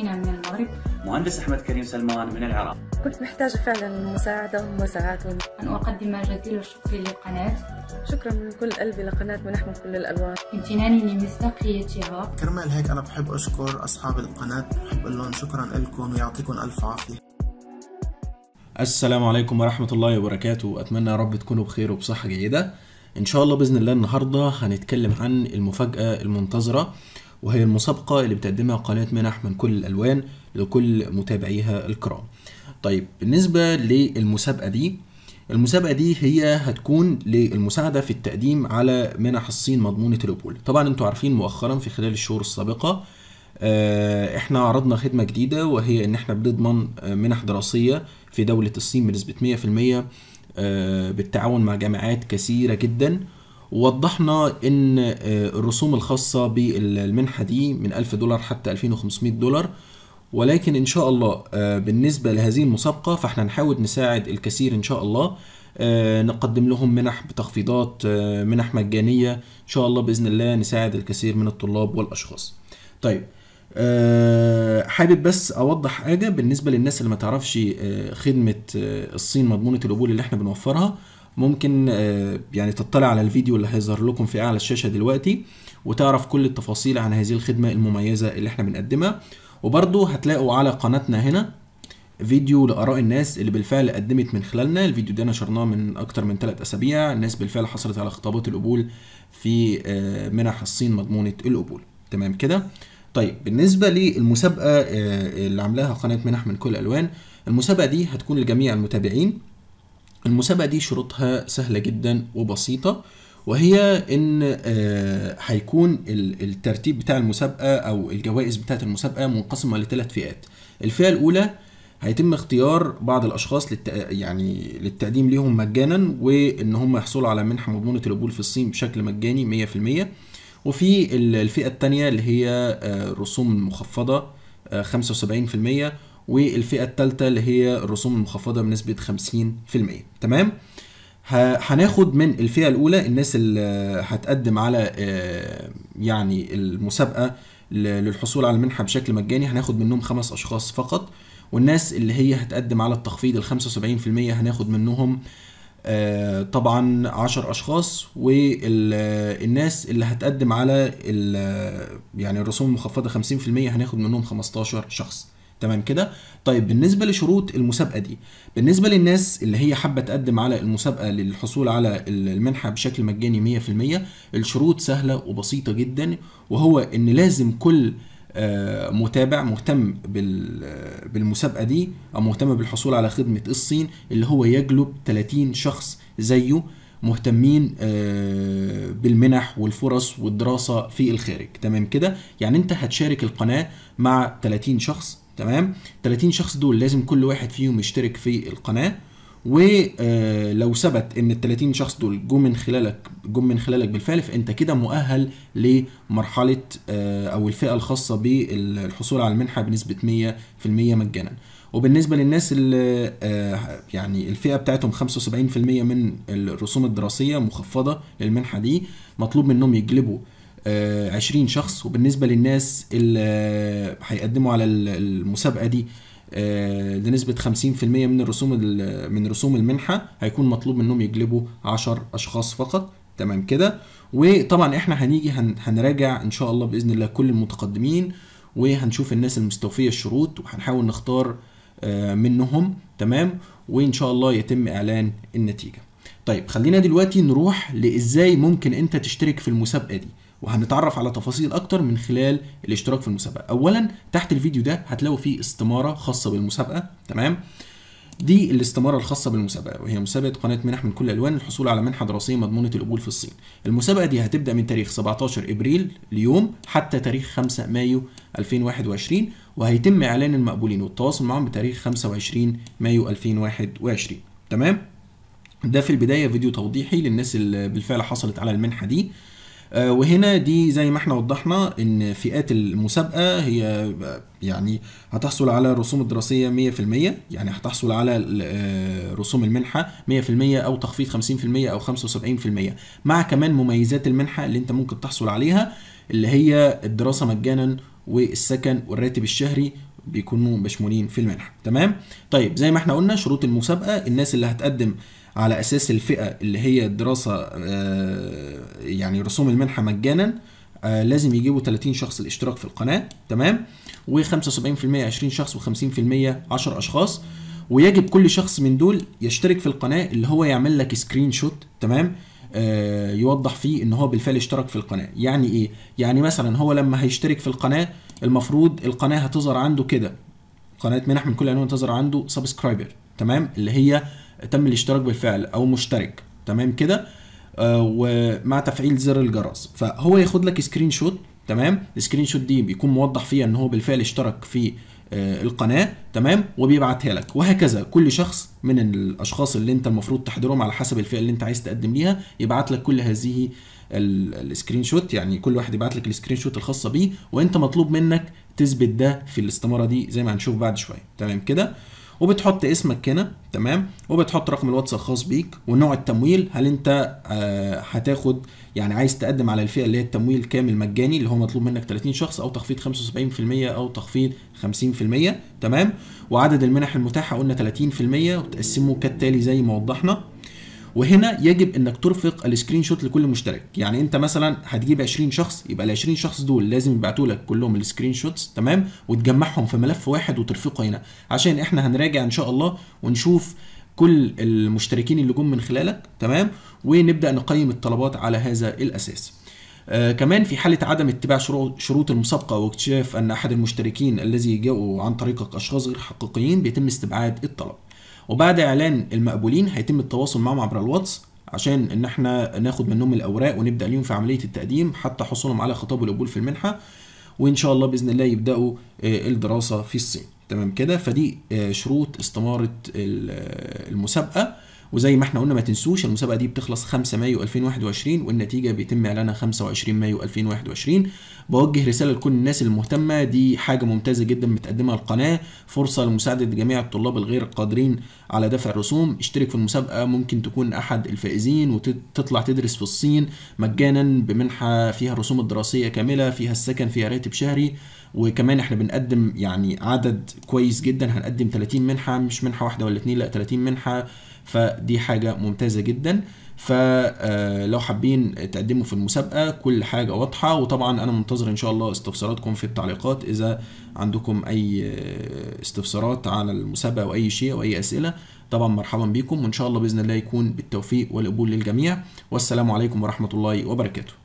فينا من المغرب مهندس أحمد كريم سلمان من العراق كنت محتاجة فعلا مساعدة ومساعات أن أقدم جزيل الشكر للقناة شكرا من كل قلبي لقناة ونحمل كل الألوان امتناني لمصداقيتها كرمال هيك أنا بحب أشكر أصحاب القناة بحب أقول لهم شكرا لكم ويعطيكم ألف عافية السلام عليكم ورحمة الله وبركاته أتمنى يا رب تكونوا بخير وبصحة جيدة إن شاء الله بإذن الله النهاردة هنتكلم عن المفاجأة المنتظرة وهي المسابقة اللي بتقدمها قناة منح من كل الألوان لكل متابعيها الكرام طيب بالنسبة للمسابقة دي المسابقة دي هي هتكون للمساعدة في التقديم على منح الصين مضمونة ليوبول طبعا انتوا عارفين مؤخرا في خلال الشهور السابقة آه، احنا عرضنا خدمة جديدة وهي ان احنا بنضمن آه، منح دراسية في دولة الصين بنسبة 100% آه، بالتعاون مع جامعات كثيرة جدا ووضحنا ان آه، الرسوم الخاصة بالمنحة دي من 1000 دولار حتى 2500 دولار ولكن ان شاء الله آه، بالنسبة لهذه المسابقة فاحنا نحاول نساعد الكثير ان شاء الله آه، نقدم لهم منح بتخفيضات منح مجانية ان شاء الله باذن الله نساعد الكثير من الطلاب والاشخاص طيب أه حابب بس اوضح حاجه بالنسبه للناس اللي ما تعرفش خدمه الصين مضمونه القبول اللي احنا بنوفرها ممكن آه، يعني تطلع على الفيديو اللي هيظهر لكم في اعلى الشاشه دلوقتي وتعرف كل التفاصيل عن هذه الخدمه المميزه اللي احنا بنقدمها وبرده هتلاقوا على قناتنا هنا فيديو لاراء الناس اللي بالفعل قدمت من خلالنا الفيديو ده نشرناه من اكتر من ثلاث اسابيع الناس بالفعل حصلت على خطابات القبول في آه، منح الصين مضمونه القبول تمام كده طيب بالنسبه للمسابقه آه، اللي عاملاها قناه منح من كل الالوان المسابقه دي هتكون لجميع المتابعين المسابقة دي شروطها سهلة جدا وبسيطة وهي ان آه، هيكون الترتيب بتاع المسابقة او الجوائز بتاعة المسابقة منقسمة لثلاث فئات الفئة الاولى هيتم اختيار بعض الاشخاص للت... يعني للتقديم ليهم مجانا وان هم يحصلوا على منحة مضمونة القبول في الصين بشكل مجاني 100% وفي الفئة الثانية اللي هي الرسوم المخفضة 75% والفئه الثالثه اللي هي الرسوم المخفضه بنسبه 50% تمام هناخد من الفئه الاولى الناس اللي هتقدم على آه، يعني المسابقه للحصول على المنحه بشكل مجاني هناخد منهم خمس اشخاص فقط والناس اللي هي هتقدم على التخفيض ال 75% هناخد منهم آه، طبعا 10 اشخاص والناس اللي هتقدم على يعني الرسوم المخفضه 50% هناخد منهم 15 شخص تمام كده طيب بالنسبه لشروط المسابقه دي بالنسبه للناس اللي هي حابه تقدم على المسابقه للحصول على المنحه بشكل مجاني 100% الشروط سهله وبسيطه جدا وهو ان لازم كل آه، متابع مهتم بالمسابقه دي او مهتم بالحصول على خدمه الصين اللي هو يجلب 30 شخص زيه مهتمين آه، بالمنح والفرص والدراسه في الخارج تمام كده يعني انت هتشارك القناه مع 30 شخص تمام 30 شخص دول لازم كل واحد فيهم يشترك في القناه ولو آه، ثبت ان ال 30 شخص دول جم من خلالك جم من خلالك بالفعل فانت كده مؤهل لمرحله آه، او الفئه الخاصه بالحصول على المنحه بنسبه 100% مجانا وبالنسبه للناس اللي آه، يعني الفئه بتاعتهم 75% من الرسوم الدراسيه مخفضه للمنحه دي مطلوب منهم يجلبوا 20 آه، شخص وبالنسبه للناس اللي آه، هيقدموا على المسابقه دي آه، لنسبة 50% من الرسوم من رسوم المنحة هيكون مطلوب منهم يجلبوا 10 أشخاص فقط تمام كده وطبعا احنا هنيجي هنراجع ان شاء الله باذن الله كل المتقدمين وهنشوف الناس المستوفية الشروط وهنحاول نختار منهم تمام وان شاء الله يتم اعلان النتيجة طيب خلينا دلوقتي نروح لازاي ممكن انت تشترك في المسابقة دي وهنتعرف على تفاصيل اكتر من خلال الاشتراك في المسابقه اولا تحت الفيديو ده هتلاقوا فيه استماره خاصه بالمسابقه تمام دي الاستمارة الخاصة بالمسابقة وهي مسابقة قناة منح من كل ألوان للحصول على منحة دراسية مضمونة القبول في الصين. المسابقة دي هتبدأ من تاريخ 17 إبريل اليوم حتى تاريخ 5 مايو 2021 وهيتم إعلان المقبولين والتواصل معهم بتاريخ 25 مايو 2021 تمام؟ ده في البداية فيديو توضيحي للناس اللي بالفعل حصلت على المنحة دي. آه، وهنا دي زي ما احنا وضحنا ان فئات المسابقه هي يعني هتحصل على الرسوم الدراسيه 100% يعني هتحصل على آه، رسوم المنحه 100% او تخفيض 50% او 75% مع كمان مميزات المنحه اللي انت ممكن تحصل عليها اللي هي الدراسه مجانا والسكن والراتب الشهري بيكونوا مشمولين في المنحه تمام طيب زي ما احنا قلنا شروط المسابقه الناس اللي هتقدم على اساس الفئه اللي هي الدراسه آه، يعني رسوم المنحه مجانا آه، لازم يجيبوا 30 شخص الاشتراك في القناه تمام و75% 20 شخص و50% 10 اشخاص ويجب كل شخص من دول يشترك في القناه اللي هو يعمل لك سكرين شوت تمام آه يوضح فيه ان هو بالفعل اشترك في القناه يعني ايه يعني مثلا هو لما هيشترك في القناه المفروض القناه هتظهر عنده كده قناه منح من كل عنوان تظهر عنده سبسكرايبر تمام اللي هي تم الاشتراك بالفعل او مشترك تمام كده آه، ومع تفعيل زر الجرس فهو ياخد لك سكرين شوت تمام السكرين شوت دي بيكون موضح فيها ان هو بالفعل اشترك في آه، القناه تمام وبيبعتها لك وهكذا كل شخص من الاشخاص اللي انت المفروض تحضرهم على حسب الفئه اللي انت عايز تقدم ليها يبعت لك كل هذه السكرين شوت يعني كل واحد يبعت لك السكرين شوت الخاصه بيه وانت مطلوب منك تثبت ده في الاستماره دي زي ما هنشوف بعد شويه تمام كده وبتحط اسمك هنا تمام وبتحط رقم الواتس الخاص بيك ونوع التمويل هل انت آه هتاخد يعني عايز تقدم على الفئه اللي هي التمويل كامل مجاني اللي هو مطلوب منك 30 شخص او تخفيض 75% او تخفيض 50% تمام وعدد المنح المتاحه قلنا 30% وتقسمه كالتالي زي ما وضحنا وهنا يجب انك ترفق السكرين شوت لكل مشترك يعني انت مثلا هتجيب 20 شخص يبقى ال 20 شخص دول لازم يبعتوا لك كلهم السكرين شوتس تمام وتجمعهم في ملف واحد وترفقه هنا عشان احنا هنراجع ان شاء الله ونشوف كل المشتركين اللي جم من خلالك تمام ونبدا نقيم الطلبات على هذا الاساس آه كمان في حالة عدم اتباع شروط المسابقة واكتشاف أن أحد المشتركين الذي جاءوا عن طريقك أشخاص غير حقيقيين بيتم استبعاد الطلب وبعد اعلان المقبولين هيتم التواصل معهم عبر الواتس عشان ان احنا ناخد منهم الاوراق ونبدا ليهم في عمليه التقديم حتى حصولهم على خطاب القبول في المنحه وان شاء الله باذن الله يبداوا آه، الدراسه في الصين تمام كده فدي آه، شروط استماره آه، المسابقه وزي ما احنا قلنا ما تنسوش المسابقه دي بتخلص 5 مايو 2021 والنتيجه بيتم اعلانها 25 مايو 2021 بوجه رساله لكل الناس المهتمه دي حاجه ممتازه جدا بتقدمها القناه فرصه لمساعده جميع الطلاب الغير قادرين على دفع الرسوم اشترك في المسابقه ممكن تكون احد الفائزين وتطلع تدرس في الصين مجانا بمنحه فيها الرسوم الدراسيه كامله فيها السكن فيها راتب شهري وكمان احنا بنقدم يعني عدد كويس جدا هنقدم 30 منحه مش منحه واحده ولا اتنين لا 30 منحه فدي حاجه ممتازه جدا فلو آه، حابين تقدموا في المسابقه كل حاجه واضحه وطبعا انا منتظر ان شاء الله استفساراتكم في التعليقات اذا عندكم اي آه، استفسارات على المسابقه او اي شيء او اي اسئله طبعا مرحبا بكم وان شاء الله باذن الله يكون بالتوفيق والقبول للجميع والسلام عليكم ورحمه الله وبركاته